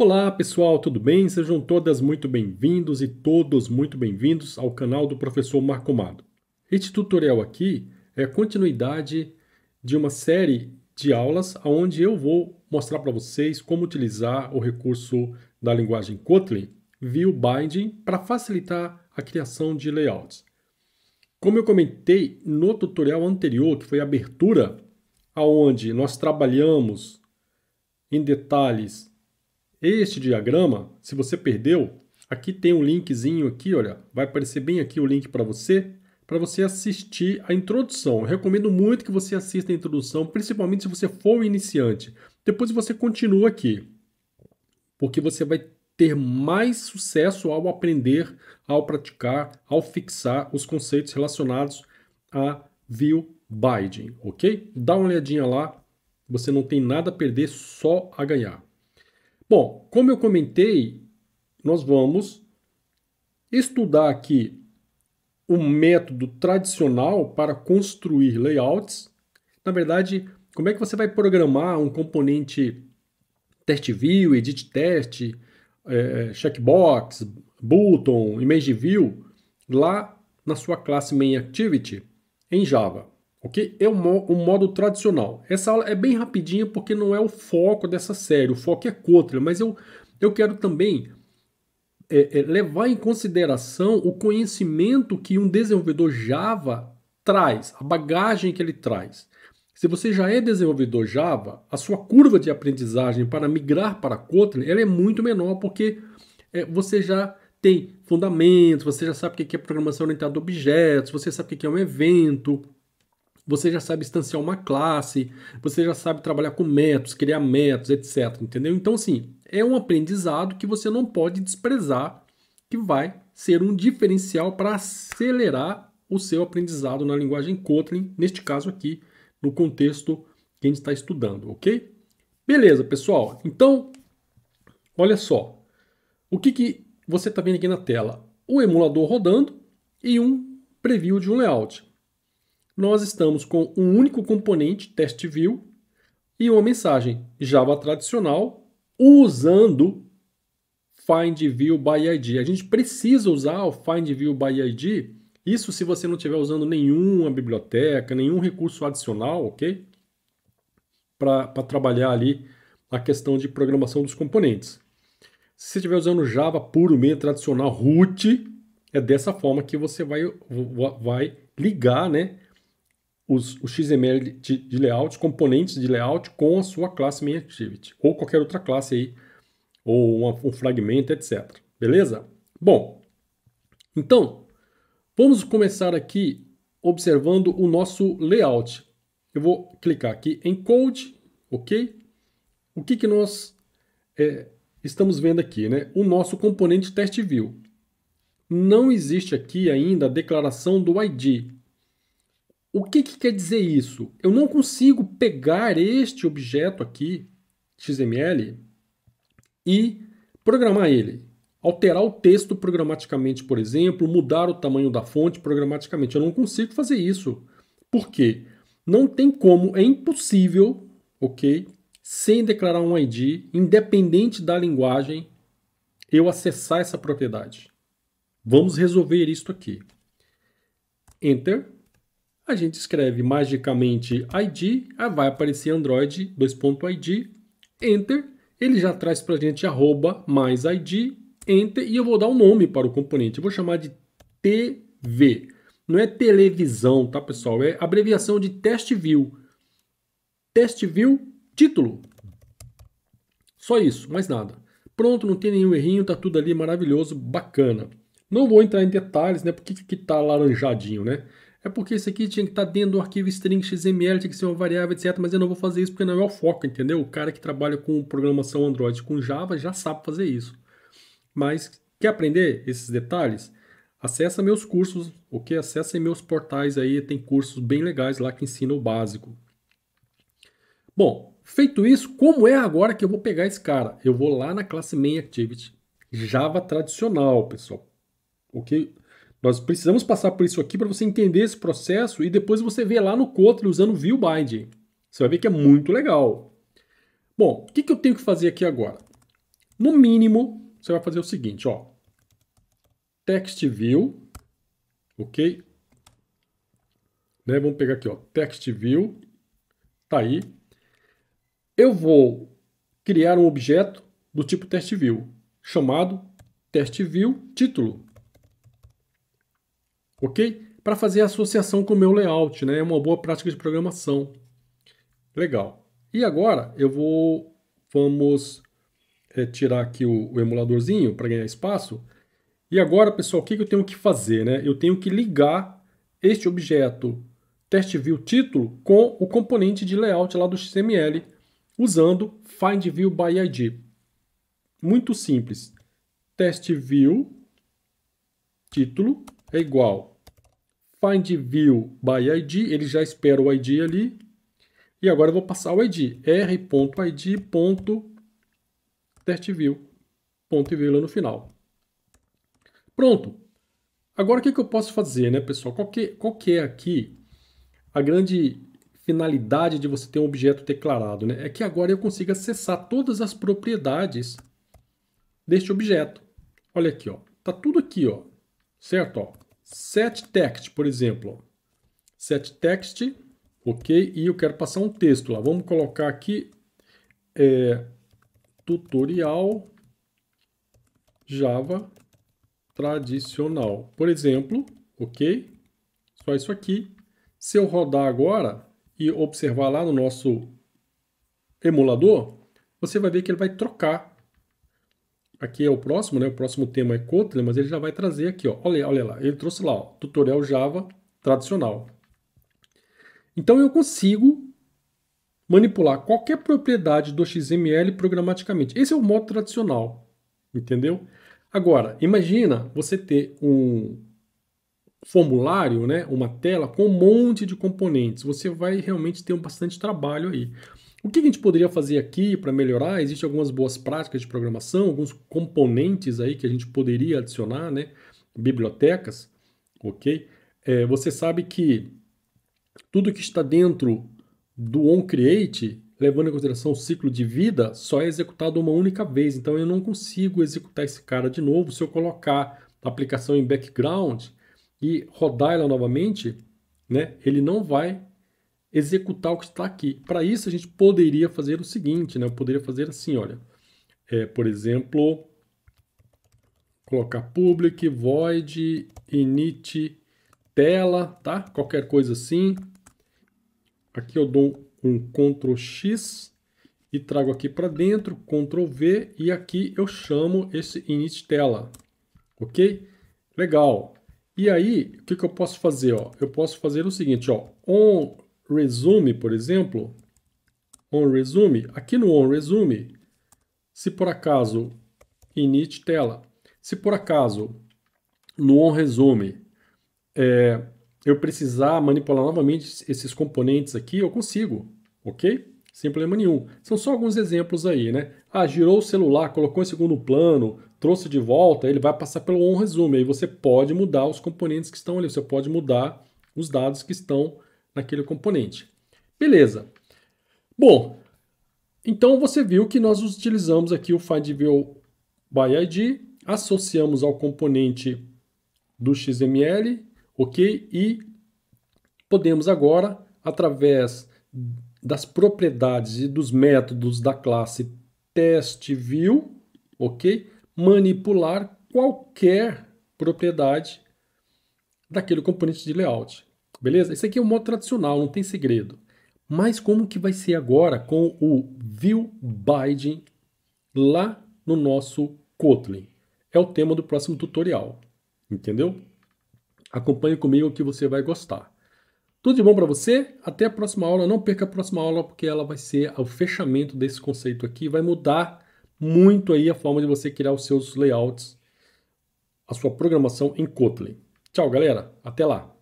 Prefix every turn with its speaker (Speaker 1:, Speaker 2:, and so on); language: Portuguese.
Speaker 1: Olá pessoal, tudo bem? Sejam todas muito bem-vindos e todos muito bem-vindos ao canal do professor Marco Mado. Este tutorial aqui é a continuidade de uma série de aulas onde eu vou mostrar para vocês como utilizar o recurso da linguagem Kotlin View Binding para facilitar a criação de layouts. Como eu comentei no tutorial anterior, que foi a abertura, aonde nós trabalhamos em detalhes este diagrama, se você perdeu, aqui tem um linkzinho aqui, olha, vai aparecer bem aqui o link para você, para você assistir a introdução. Eu recomendo muito que você assista a introdução, principalmente se você for iniciante. Depois você continua aqui, porque você vai ter mais sucesso ao aprender, ao praticar, ao fixar os conceitos relacionados a view binding, ok? Dá uma olhadinha lá, você não tem nada a perder, só a ganhar. Bom, como eu comentei, nós vamos estudar aqui o um método tradicional para construir layouts. Na verdade, como é que você vai programar um componente test view, edit test, é, checkbox, button, image view lá na sua classe main activity em Java ok? É o, modo tradicional. Essa aula é bem rapidinha porque não é o foco dessa série, o foco é Kotlin, mas eu, eu quero também é, é, levar em consideração o conhecimento que um desenvolvedor Java traz, a bagagem que ele traz. Se você já é desenvolvedor Java, a sua curva de aprendizagem para migrar para Kotlin ela é muito menor porque é, você já tem fundamentos, você já sabe o que é programação orientada a objetos, você sabe o que é um evento, você já sabe instanciar uma classe, você já sabe trabalhar com métodos, criar métodos, etc. Entendeu? Então, assim, é um aprendizado que você não pode desprezar, que vai ser um diferencial para acelerar o seu aprendizado na linguagem Kotlin, neste caso aqui, no contexto que a gente está estudando, ok? Beleza, pessoal. Então, olha só. O que, que você está vendo aqui na tela? O emulador rodando e um preview de um layout nós estamos com um único componente, test view, e uma mensagem Java tradicional usando find view by id. A gente precisa usar o find view by id. Isso se você não estiver usando nenhuma biblioteca, nenhum recurso adicional, ok? Para trabalhar ali a questão de programação dos componentes. Se você estiver usando Java puro, meio tradicional, root, é dessa forma que você vai, vai ligar né, os, XML de, de layout, componentes de layout com a sua classe MainActivity, ou qualquer outra classe aí, ou uma, um fragmento, etc. Beleza? Bom, então, vamos começar aqui observando o nosso layout. Eu vou clicar aqui em Code, ok? O que, que nós é, estamos vendo aqui, né? O nosso componente TestView. Não existe aqui ainda a declaração do ID, o que, que quer dizer isso? Eu não consigo pegar este objeto aqui, XML, e programar ele. Alterar o texto programaticamente, por exemplo, mudar o tamanho da fonte programaticamente. Eu não consigo fazer isso. Por quê? Não tem como, é impossível, ok? Sem declarar um ID, independente da linguagem, eu acessar essa propriedade. Vamos resolver isso aqui. Enter a gente escreve magicamente ID, ah, vai aparecer Android 2.id, Enter, ele já traz para a gente arroba mais ID, Enter, e eu vou dar um nome para o componente, eu vou chamar de TV. Não é televisão, tá pessoal? É abreviação de test view. Test view título. Só isso, mais nada. Pronto, não tem nenhum errinho, tá tudo ali maravilhoso, bacana. Não vou entrar em detalhes, né? Por que, que tá laranjadinho, né? é porque isso aqui tinha que estar tá dentro do arquivo string XML, tinha que ser uma variável, etc. Mas eu não vou fazer isso porque não é o foco, entendeu? O cara que trabalha com programação Android com Java já sabe fazer isso. Mas quer aprender esses detalhes? Acesse meus cursos, ok? Acesse meus portais aí, tem cursos bem legais lá que ensinam o básico. Bom, feito isso, como é agora que eu vou pegar esse cara? Eu vou lá na classe MainActivity, Java tradicional, pessoal, ok? Nós precisamos passar por isso aqui para você entender esse processo e depois você vê lá no Kotlin usando view binding. Você vai ver que é muito legal. Bom, o que, que eu tenho que fazer aqui agora? No mínimo, você vai fazer o seguinte, ó. Text view, ok? Né, vamos pegar aqui, ó, text view, tá aí. Eu vou criar um objeto do tipo text view, chamado text view título ok? Para fazer associação com o meu layout, né? É uma boa prática de programação. Legal. E agora eu vou, vamos é, tirar aqui o, o emuladorzinho para ganhar espaço. E agora, pessoal, o que, que eu tenho que fazer, né? Eu tenho que ligar este objeto TestViewTítulo view título com o componente de layout lá do XML usando findViewById. Muito simples. TestViewTítulo view título é igual find view by id, ele já espera o id ali. E agora eu vou passar o id, r.id.testView, ponto e vírgula no final. Pronto. Agora o que, que eu posso fazer, né, pessoal? Qual que, qual que é aqui a grande finalidade de você ter um objeto declarado? Né? É que agora eu consigo acessar todas as propriedades deste objeto. Olha aqui, ó. Tá tudo aqui, ó certo? Ó, set text, por exemplo. Set text, ok? E eu quero passar um texto lá. Vamos colocar aqui é, tutorial Java tradicional. Por exemplo, ok? Só isso aqui. Se eu rodar agora e observar lá no nosso emulador, você vai ver que ele vai trocar aqui é o próximo, né? O próximo tema é Kotlin, mas ele já vai trazer aqui, ó. Olha, olha lá, ele trouxe lá, ó, tutorial Java tradicional. Então eu consigo manipular qualquer propriedade do XML programaticamente. Esse é o modo tradicional, entendeu? Agora, imagina você ter um formulário, né, uma tela com um monte de componentes. Você vai realmente ter um bastante trabalho aí. O que a gente poderia fazer aqui para melhorar? Existem algumas boas práticas de programação, alguns componentes aí que a gente poderia adicionar, né? Bibliotecas, ok? É, você sabe que tudo que está dentro do onCreate, levando em consideração o ciclo de vida, só é executado uma única vez. Então eu não consigo executar esse cara de novo. Se eu colocar a aplicação em background e rodar ela novamente, né? Ele não vai executar o que está aqui. Para isso, a gente poderia fazer o seguinte, né? Eu poderia fazer assim, olha. É, por exemplo, colocar public, void, init, tela, tá? Qualquer coisa assim. Aqui eu dou um Ctrl X e trago aqui para dentro, Ctrl V, e aqui eu chamo esse init tela, ok? Legal. E aí, o que, que eu posso fazer? Ó? Eu posso fazer o seguinte, ó, on resume, por exemplo, on resume, aqui no on resume, se por acaso init tela, se por acaso no on resume é, eu precisar manipular novamente esses componentes aqui, eu consigo, ok? Sem problema nenhum. São só alguns exemplos aí, né? Ah, girou o celular, colocou em segundo plano, trouxe de volta, ele vai passar pelo on resume. Aí você pode mudar os componentes que estão ali, você pode mudar os dados que estão naquele componente. Beleza. Bom, então você viu que nós utilizamos aqui o findView by ID, associamos ao componente do XML, ok? E podemos agora, através das propriedades e dos métodos da classe TestView, ok? Manipular qualquer propriedade daquele componente de layout. Beleza? Esse aqui é o modo tradicional, não tem segredo. Mas como que vai ser agora com o view binding lá no nosso Kotlin? É o tema do próximo tutorial, entendeu? Acompanhe comigo que você vai gostar. Tudo de bom para você? Até a próxima aula. Não perca a próxima aula porque ela vai ser o fechamento desse conceito aqui, vai mudar muito aí a forma de você criar os seus layouts, a sua programação em Kotlin. Tchau, galera. Até lá.